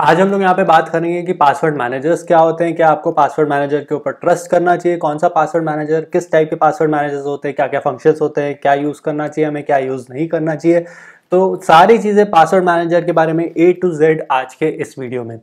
आज हम लोग यहाँ पे बात करेंगे कि पासवर्ड मैनेजर्स क्या होते हैं क्या आपको पासवर्ड मैनेजर के ऊपर ट्रस्ट करना चाहिए कौन सा पासवर्ड मैनेजर किस टाइप के पासवर्ड मैनेजर्स होते हैं क्या क्या फंक्शंस होते हैं क्या यूज़ करना चाहिए हमें क्या यूज़ नहीं करना चाहिए तो सारी चीज़ें पासवर्ड मैनेजर के बारे में ए टू जेड आज के इस वीडियो में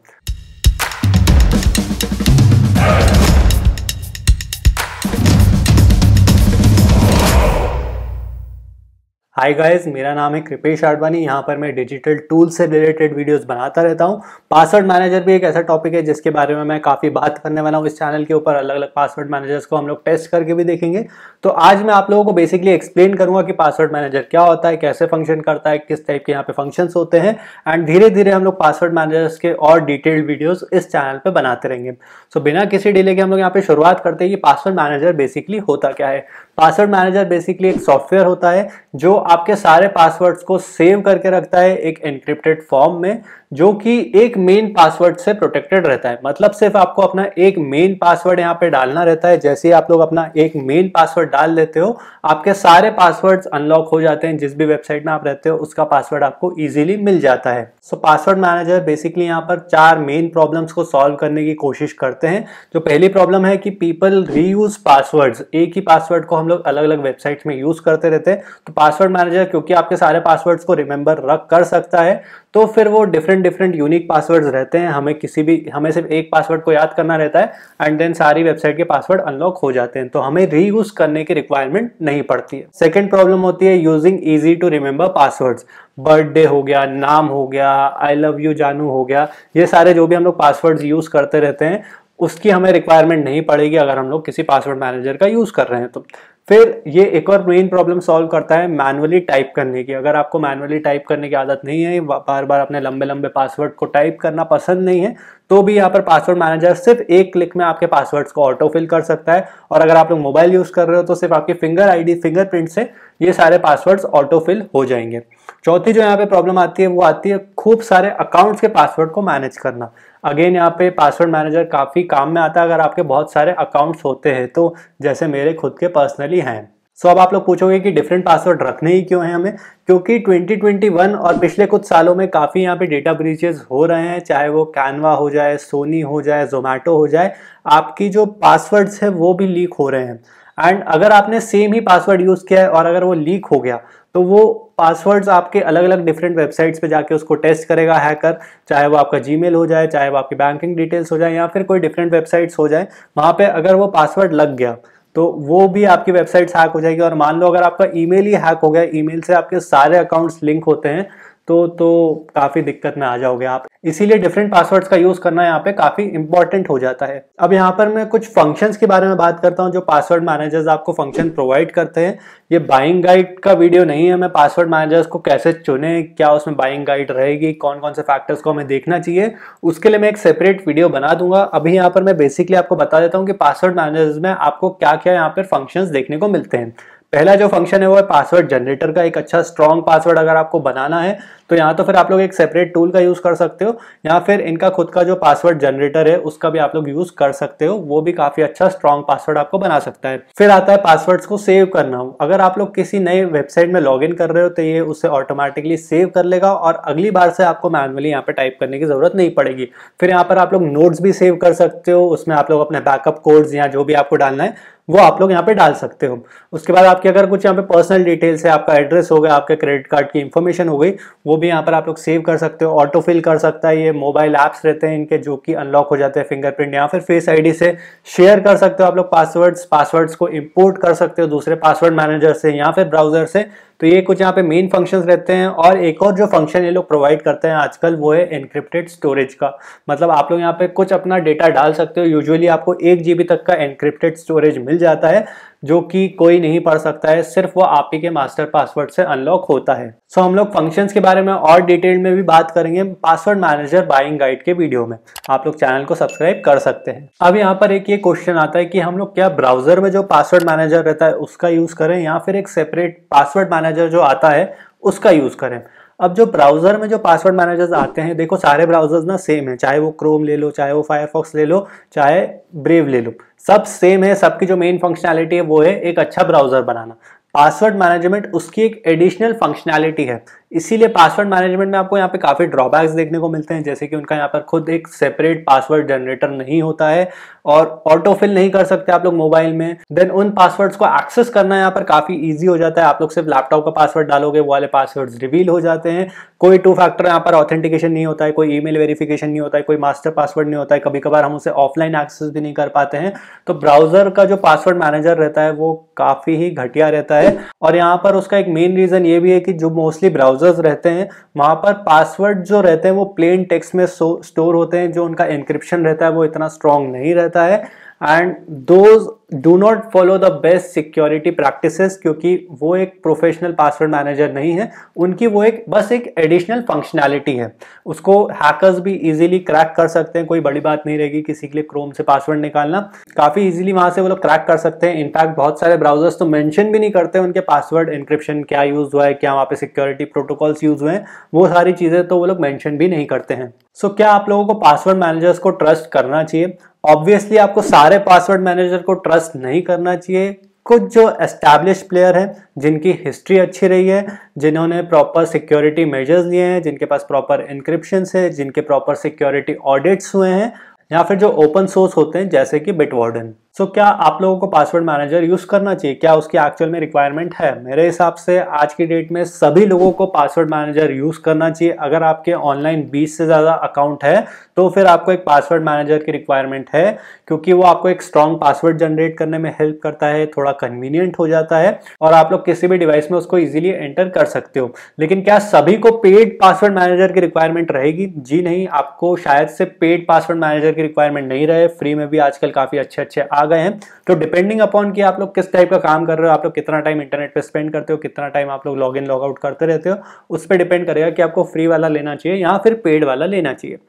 हाय गाइस मेरा नाम है कृपेश आडवाणी यहाँ पर मैं डिजिटल टूल से रिलेटेड वीडियोस बनाता रहता हूँ पासवर्ड मैनेजर भी एक ऐसा टॉपिक है जिसके बारे में मैं काफ़ी बात करने वाला हूँ इस चैनल के ऊपर अलग अलग पासवर्ड मैनेजर्स को हम लोग टेस्ट करके भी देखेंगे तो आज मैं आप लोगों को बेसिकली एक्सप्लेन करूँगा कि पासवर्ड मैनेजर क्या होता है कैसे फंक्शन करता है किस टाइप के यहाँ पे फंक्शन होते हैं एंड धीरे धीरे हम लोग पासवर्ड मैनेजर्स के और डिटेल्ड वीडियोज इस चैनल पर बनाते रहेंगे सो बिना किसी डिले के हम लोग यहाँ पे शुरुआत करते हैं कि पासवर्ड मैनेजर बेसिकली होता क्या है पासवर्ड मैनेजर बेसिकली एक सॉफ्टवेयर होता है जो आपके सारे पासवर्ड्स को सेव करके रखता है एक एनक्रिप्टेड फॉर्म में जो कि एक मेन पासवर्ड से प्रोटेक्टेड रहता है मतलब सिर्फ आपको अपना एक मेन पासवर्ड यहाँ पे डालना रहता है जैसे ही आप लोग अपना एक मेन पासवर्ड डाल देते हो आपके सारे पासवर्ड्स अनलॉक हो जाते हैं जिस भी वेबसाइट में आप रहते हो उसका पासवर्ड आपको इजीली मिल जाता है सो पासवर्ड मैनेजर बेसिकली यहाँ पर चार मेन प्रॉब्लम्स को सॉल्व करने की कोशिश करते हैं जो पहली प्रॉब्लम है कि पीपल रीयूज पासवर्ड्स एक ही पासवर्ड को हम लोग अलग अलग वेबसाइट्स में यूज करते रहते हैं तो पासवर्ड पासवर्ड मैनेजर क्योंकि आपके सारे पासवर्ड्स को रिमेंबर रख कर सकता है तो फिर वो डिफरेंट डिफरेंट यूनिक पासवर्ड्स रहते हैं हमें किसी भी हमें सिर्फ एक पासवर्ड को याद करना रहता है एंड देन सारी वेबसाइट के पासवर्ड अनलॉक हो जाते हैं तो हमें रीयूज करने की रिक्वायरमेंट नहीं पड़ती है सेकेंड प्रॉब्लम होती है using easy to remember passwords birthday हो गया नाम हो गया आई लव यू जानू हो गया ये सारे जो भी हम लोग पासवर्ड्स यूज़ करते रहते हैं उसकी हमें रिक्वायरमेंट नहीं पड़ेगी अगर हम लोग किसी पासवर्ड मैनेजर का यूज़ कर रहे हैं तो फिर ये एक और मेन प्रॉब्लम सॉल्व करता है मैनुअली टाइप करने की अगर आपको मैनुअली टाइप करने की आदत नहीं है बार बार अपने लंबे लंबे पासवर्ड को टाइप करना पसंद नहीं है तो भी यहाँ पर पासवर्ड मैनेजर सिर्फ एक क्लिक में आपके पासवर्ड्स को ऑटो फिल कर सकता है और अगर आप लोग मोबाइल यूज़ कर रहे हो तो सिर्फ आपकी फिंगर आईडी फिंगरप्रिंट से ये सारे पासवर्ड्स ऑटोफिल हो जाएंगे चौथी जो यहाँ पे प्रॉब्लम आती है वो आती है खूब सारे अकाउंट्स के पासवर्ड को मैनेज करना अगेन यहाँ पे पासवर्ड मैनेजर काफ़ी काम में आता है अगर आपके बहुत सारे अकाउंट्स होते हैं तो जैसे मेरे खुद के पर्सनली हैं सो so, अब आप लोग पूछोगे कि डिफरेंट पासवर्ड रखने ही क्यों हैं हमें क्योंकि 2021 और पिछले कुछ सालों में काफ़ी यहाँ पे डेटा ब्रीचेज हो रहे हैं चाहे वो कैनवा हो जाए सोनी हो जाए जोमेटो हो जाए आपकी जो पासवर्ड्स हैं वो भी लीक हो रहे हैं एंड अगर आपने सेम ही पासवर्ड यूज़ किया है और अगर वो लीक हो गया तो वो पासवर्ड्स आपके अलग अलग डिफरेंट वेबसाइट्स पे जाके उसको टेस्ट करेगा हैकर चाहे वो आपका जी हो जाए चाहे वो आपकी बैंकिंग डिटेल्स हो जाए या फिर कोई डिफरेंट वेबसाइट्स हो जाए वहाँ पे अगर वो पासवर्ड लग गया तो वो भी आपकी वेबसाइट्स हैक हो जाएगी और मान लो अगर आपका ईमेल ही हैक हो गया ईमेल से आपके सारे अकाउंट्स लिंक होते हैं तो तो काफ़ी दिक्कत में आ जाओगे आप इसीलिए डिफरेंट पासवर्ड्स का यूज़ करना यहाँ पे काफ़ी इंपॉर्टेंट हो जाता है अब यहाँ पर मैं कुछ फंक्शंस के बारे में बात करता हूँ जो पासवर्ड मैनेजर्स आपको फंक्शन प्रोवाइड करते हैं ये बाइंग गाइड का वीडियो नहीं है मैं पासवर्ड मैनेजर्स को कैसे चुने क्या उसमें बाइंग गाइड रहेगी कौन कौन से फैक्टर्स को हमें देखना चाहिए उसके लिए मैं एक सेपरेट वीडियो बना दूंगा अभी यहाँ पर मैं बेसिकली आपको बता देता हूँ कि पासवर्ड मैनेजर्स में आपको क्या क्या यहाँ पर फंक्शन देखने को मिलते हैं पहला जो फंक्शन है वो है पासवर्ड जनरेटर का एक अच्छा स्ट्रॉन्ग पासवर्ड अगर आपको बनाना है तो यहाँ तो फिर आप लोग एक सेपरेट टूल का यूज़ कर सकते हो या फिर इनका खुद का जो पासवर्ड जनरेटर है उसका भी आप लोग यूज़ कर सकते हो वो भी काफ़ी अच्छा स्ट्रॉन्ग पासवर्ड आपको बना सकता है फिर आता है पासवर्ड्स को सेव करना अगर आप लोग किसी नए वेबसाइट में लॉग कर रहे हो तो ये उसे ऑटोमेटिकली सेव कर लेगा और अगली बार से आपको मैनुअली यहाँ पर टाइप करने की ज़रूरत नहीं पड़ेगी फिर यहाँ पर आप लोग नोट्स भी सेव कर सकते हो उसमें आप लोग अपने बैकअप कोड्स या जो भी आपको डालना है वो आप लोग यहाँ पे डाल सकते हो उसके बाद आपकी अगर कुछ यहाँ पे पर्सनल डिटेल्स है आपका एड्रेस हो गया आपके क्रेडिट कार्ड की इंफॉर्मेशन हो गई वो भी यहाँ पर आप लोग सेव कर सकते हो ऑटो फिल कर सकता है ये मोबाइल ऐप्स रहते हैं इनके जो कि अनलॉक हो जाते हैं फिंगरप्रिंट या फिर फेस आईडी से शेयर कर सकते हो आप लोग पासवर्ड्स पासवर्ड्स को इम्पोर्ट कर सकते हो दूसरे पासवर्ड मैनेजर से या फिर ब्राउजर से तो ये कुछ यहाँ पे मेन फंक्शंस रहते हैं और एक और जो फंक्शन ये लोग प्रोवाइड करते हैं आजकल वो है एनक्रिप्टेड स्टोरेज का मतलब आप लोग यहाँ पे कुछ अपना डेटा डाल सकते हो यूजुअली आपको एक जीबी तक का एनक्रिप्टेड स्टोरेज मिल जाता है जो कि कोई नहीं पढ़ सकता है सिर्फ वो आप ही के मास्टर पासवर्ड से अनलॉक होता है सो so, हम लोग फंक्शंस के बारे में और डिटेल में भी बात करेंगे password manager buying guide video वीडियो में आप लोग चैनल को सब्सक्राइब कर सकते हैं अब यहाँ पर एक ये क्वेश्चन आता है कि हम लोग क्या ब्राउजर में जो पासवर्ड मैनेजर रहता है उसका यूज करें या फिर एक सेपरेट पासवर्ड मैनेजर मैनेजर जो आता है उसका यूज़ करें अब जो ब्राउज़र में जो पासवर्ड मैनेजर्स आते हैं देखो सारे ब्राउज़र्स ना सेम है चाहे वो क्रोम ले लो चाहे वो फायरफॉक्स ले लो चाहे ब्रेव ले लो सब सेम है सबकी जो मेन फंक्शनैलिटी है वो है एक अच्छा ब्राउज़र बनाना पासवर्ड मैनेजमेंट उसकी एक एडिशनल फंक्शनैलिटी है इसीलिए पासवर्ड मैनेजमेंट में आपको यहाँ पे काफ़ी ड्रॉबैक्स देखने को मिलते हैं जैसे कि उनका यहाँ पर खुद एक सेपरेट पासवर्ड जनरेटर नहीं होता है और ऑटोफिल नहीं कर सकते आप लोग मोबाइल में देन उन पासवर्ड्स को एक्सेस करना यहाँ पर काफ़ी ईजी हो जाता है आप लोग सिर्फ लैपटॉप का पासवर्ड डालोगे वाले पासवर्ड रिवील हो जाते हैं कोई टू फैक्टर यहाँ पर ऑथेंटिकेशन नहीं होता है कोई ईमेल वेरिफिकेशन नहीं होता है कोई मास्टर पासवर्ड नहीं होता है कभी कभार हम उसे ऑफलाइन एक्सेस भी नहीं कर पाते हैं तो ब्राउजर का जो पासवर्ड मैनेजर रहता है वो काफ़ी ही घटिया रहता है और यहाँ पर उसका एक मेन रीज़न ये भी है कि जो मोस्टली ब्राउजर ब्राउजर्स रहते हैं वहाँ पर पासवर्ड जो रहते हैं वो प्लेन टेक्स्ट में स्टोर होते हैं जो उनका इंक्रिप्शन रहता है वो इतना स्ट्रॉन्ग नहीं रहता है and those do not follow the best security practice क्योंकि वो एक प्रोफेशनल पासवर्ड मैनेजर नहीं है उनकी वो एक बस एक एडिशनल फंक्शनैलिटी है उसको हैकर्स भी इजीली क्रैक कर सकते हैं कोई बड़ी बात नहीं रहेगी किसी के लिए क्रोम से पासवर्ड निकालना काफ़ी इजिली वहाँ से वो लोग क्रैक कर सकते हैं इनफैक्ट बहुत सारे ब्राउजर्स तो मैंशन भी नहीं करते उनके पासवर्ड इंक्रिप्शन क्या यूज़ हुआ है क्या वहाँ पे सिक्योरिटी प्रोटोकॉल्स यूज़ हुए हैं वो सारी चीज़ें तो वो लोग मैंशन भी नहीं करते हैं सो so, क्या आप लोगों को पासवर्ड मैनेजर्स को ट्रस्ट करना चाहिए ऑब्वियसली आपको सारे पासवर्ड मैनेजर को ट्रस्ट नहीं करना चाहिए कुछ जो एस्टैब्लिश प्लेयर हैं जिनकी हिस्ट्री अच्छी रही है जिन्होंने प्रॉपर सिक्योरिटी मेजर्स लिए हैं जिनके पास प्रॉपर इंक्रिप्शन है जिनके प्रॉपर सिक्योरिटी ऑडिट्स हुए हैं या फिर जो ओपन सोर्स होते हैं जैसे कि बिटवॉर्डन सो so, क्या आप लोगों को पासवर्ड मैनेजर यूज करना चाहिए क्या उसकी एक्चुअल में रिक्वायरमेंट है मेरे हिसाब से आज की डेट में सभी लोगों को पासवर्ड मैनेजर यूज करना चाहिए अगर आपके ऑनलाइन 20 से ज्यादा अकाउंट है तो फिर आपको एक पासवर्ड मैनेजर की रिक्वायरमेंट है क्योंकि वो आपको एक स्ट्रॉन्ग पासवर्ड जनरेट करने में हेल्प करता है थोड़ा कन्वीनियंट हो जाता है और आप लोग किसी भी डिवाइस में उसको इजिली एंटर कर सकते हो लेकिन क्या सभी को पेड पासवर्ड मैनेजर की रिक्वायरमेंट रहेगी जी नहीं आपको शायद से पेड पासवर्ड मैनेजर की रिक्वायरमेंट नहीं रहे फ्री में भी आजकल काफी अच्छे अच्छे आ गए हैं तो डिपेंडिंग अपॉन कि आप लोग किस टाइप का काम कर रहे हो आप लोग कितना टाइम इंटरनेट पे स्पेंड करते हो कितना टाइम आप लोग लॉग इन लॉग आउट करते रहते हो उस पर डिपेंड करेगा कि आपको फ्री वाला लेना चाहिए या फिर पेड वाला लेना चाहिए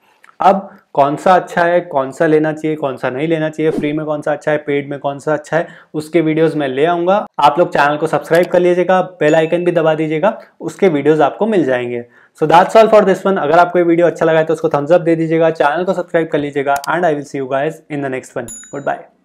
अब कौन सा अच्छा है कौन सा लेना चाहिए कौन सा नहीं लेना चाहिए फ्री में कौन सा अच्छा है पेड में कौन सा अच्छा है उसके वीडियोस मैं ले आऊँगा आप लोग चैनल को सब्सक्राइब कर लीजिएगा बेल आइकन भी दबा दीजिएगा उसके वीडियोस आपको मिल जाएंगे so that's all for this one अगर आपको ये वीडियो अच्छा लगा है तो उसको थम्सअप दे दीजिएगा चैनल को सब्सक्राइब कर लीजिएगा and I will see you guys in the next one good bye